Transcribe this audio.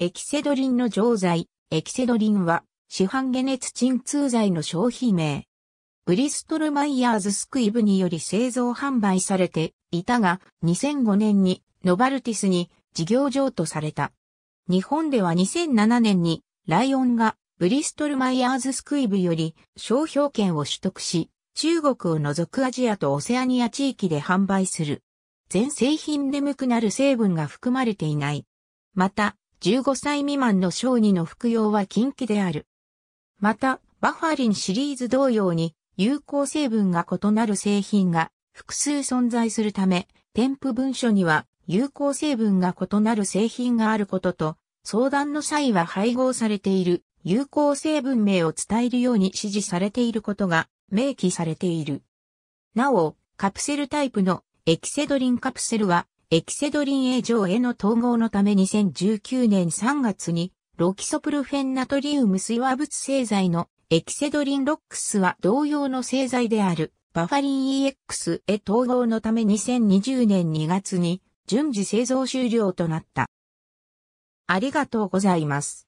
エキセドリンの錠剤、エキセドリンは、市販解熱鎮痛剤の商品名。ブリストルマイヤーズスクイブにより製造販売されていたが、2005年にノバルティスに事業譲渡された。日本では2007年に、ライオンがブリストルマイヤーズスクイブより商標権を取得し、中国を除くアジアとオセアニア地域で販売する。全製品眠くなる成分が含まれていない。また、15歳未満の小児の服用は禁忌である。また、バファリンシリーズ同様に、有効成分が異なる製品が複数存在するため、添付文書には有効成分が異なる製品があることと、相談の際は配合されている有効成分名を伝えるように指示されていることが明記されている。なお、カプセルタイプのエキセドリンカプセルはエキセドリン A 上への統合のため2019年3月に、ロキソプルフェンナトリウム水和物製剤のエキセドリンロックスは同様の製剤である、バファリン EX へ統合のため2020年2月に順次製造終了となった。ありがとうございます。